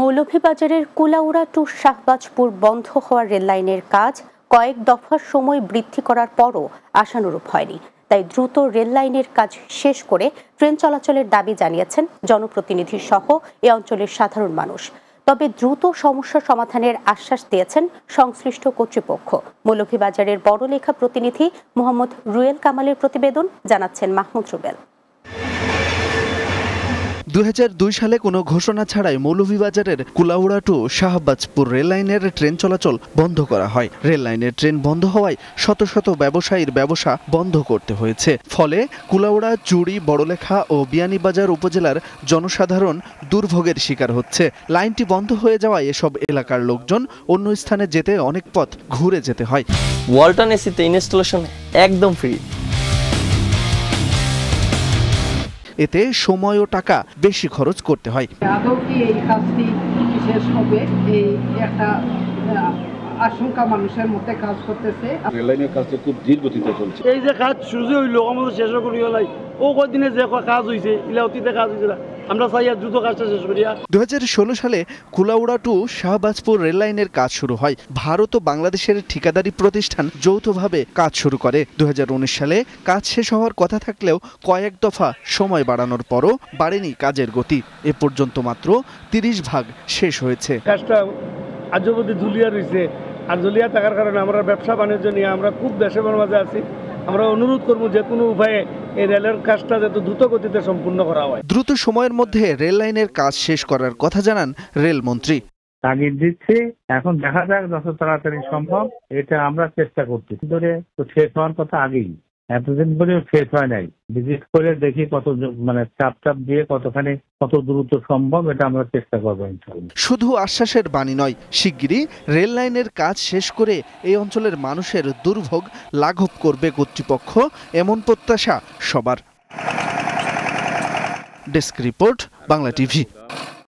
মৌলভীবাজারের কুলাউড়া টু শাহবাজপুর বন্ধ হওয়া রেললাইনের কাজ কয়েক দফার সময় বৃদ্ধি করার পরও আশানুরূপ হয়নি তাই দ্রুত রেললাইনের কাজ শেষ করে ট্রেন চলাচলের দাবি জানিয়েছেন জনপ্রতিনিধি সহ এ অঞ্চলের সাধারণ মানুষ তবে দ্রুত সমস্যা সমাধানের আশ্বাস দিয়েছেন সংশ্লিষ্ট কর্তৃপক্ষ মৌলভীবাজারের বড়লেখা প্রতিনিধি মোহাম্মদ রুয়েল কামালের প্রতিবেদন জানাচ্ছেন মাহমুদ রুবেল দুই সালে কোনো ঘোষণা ছাড়াই মৌলভীবাজারের কুলাউড়া টু শাহবাজপুর রেললাইনের ট্রেন চলাচল বন্ধ করা হয় রেললাইনের ট্রেন বন্ধ হওয়ায় শত শত ব্যবসায়ীর ব্যবসা বন্ধ করতে হয়েছে ফলে কুলাউড়া চুড়ি বড়লেখা ও বিয়ানীবাজার উপজেলার জনসাধারণ দুর্ভোগের শিকার হচ্ছে লাইনটি বন্ধ হয়ে যাওয়ায় এসব এলাকার লোকজন অন্য স্থানে যেতে অনেক পথ ঘুরে যেতে হয় ওয়ালটন এসিতে ইনস্টলেশন একদম ফ্রি এতে সময় ও টাকা বেশি খরচ করতে হয় এই কাজটি হবে এই একটা আশঙ্কা মানুষের মধ্যে কাজ করতেছে এই যে কাজ শুরু হইলো আমাদের শেষ করি ও কয়দিনে যে কাজ হয়েছে ইলা অতীতে কাজ হয়েছিল আমরা চাই দ্রুত কাজটা শেষ করিয়া দু সালে কুলাউড়া টু শাহবাজপুর রেললাইনের কাজ শুরু হয় ভারত ও বাংলাদেশের ঠিকাদারি প্রতিষ্ঠান যৌথভাবে কাজ শুরু করে দু সালে কাজ শেষ হওয়ার কথা থাকলেও কয়েক দফা সময় বাড়ানোর পরও বাড়েনি কাজের গতি এ পর্যন্ত মাত্র তিরিশ ভাগ শেষ হয়েছে কাজটা আজ অবধি ঝুলিয়া রয়েছে আর ঝুলিয়া থাকার কারণে আমরা ব্যবসা বাণিজ্য নিয়ে আমরা খুব দেশের মাঝে আছি আমরা অনুরোধ করব যে কোনো উপায়ে এই রেলের কাজটা যাতে দ্রুত গতিতে সম্পূর্ণ করা হয় দ্রুত সময়ের মধ্যে রেল লাইনের কাজ শেষ করার কথা জানান রেলমন্ত্রী তাগিদ দিচ্ছি এখন দেখা যাক যত তাড়াতাড়ি সম্ভব এটা আমরা চেষ্টা করছি ধরে তো শেষ হওয়ার কথা আগেই এতদিন বলে শেষ হয় নাই ভিজিট করে দেখি কত মানে চাপ চাপ দিয়ে কতখানি কত দ্রুত সম্ভব এটা আমরা চেষ্টা করবো শুধু আশ্বাসের বাণী নয় শিগগিরই রেল লাইনের কাজ শেষ করে এই অঞ্চলের মানুষের দুর্ভোগ লাঘব করবে কর্তৃপক্ষ এমন প্রত্যাশা সবার ডেস্ক রিপোর্ট বাংলা টিভি